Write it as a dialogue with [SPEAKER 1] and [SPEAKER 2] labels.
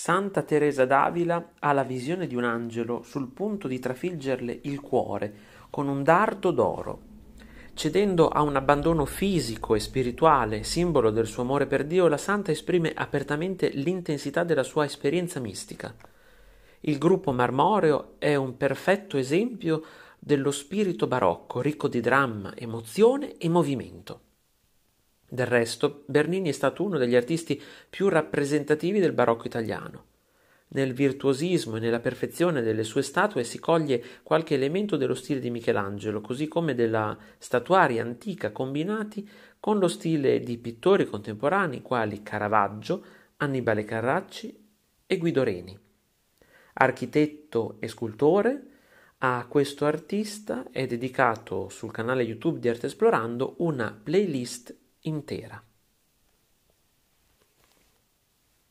[SPEAKER 1] Santa Teresa d'Avila ha la visione di un angelo sul punto di trafiggerle il cuore con un dardo d'oro. Cedendo a un abbandono fisico e spirituale, simbolo del suo amore per Dio, la santa esprime apertamente l'intensità della sua esperienza mistica. Il gruppo marmoreo è un perfetto esempio dello spirito barocco, ricco di dramma, emozione e movimento. Del resto, Bernini è stato uno degli artisti più rappresentativi del barocco italiano. Nel virtuosismo e nella perfezione delle sue statue si coglie qualche elemento dello stile di Michelangelo, così come della statuaria antica combinati con lo stile di pittori contemporanei quali Caravaggio, Annibale Carracci e Guido Reni. Architetto e scultore, a questo artista è dedicato sul canale YouTube di Arte Esplorando una playlist intera.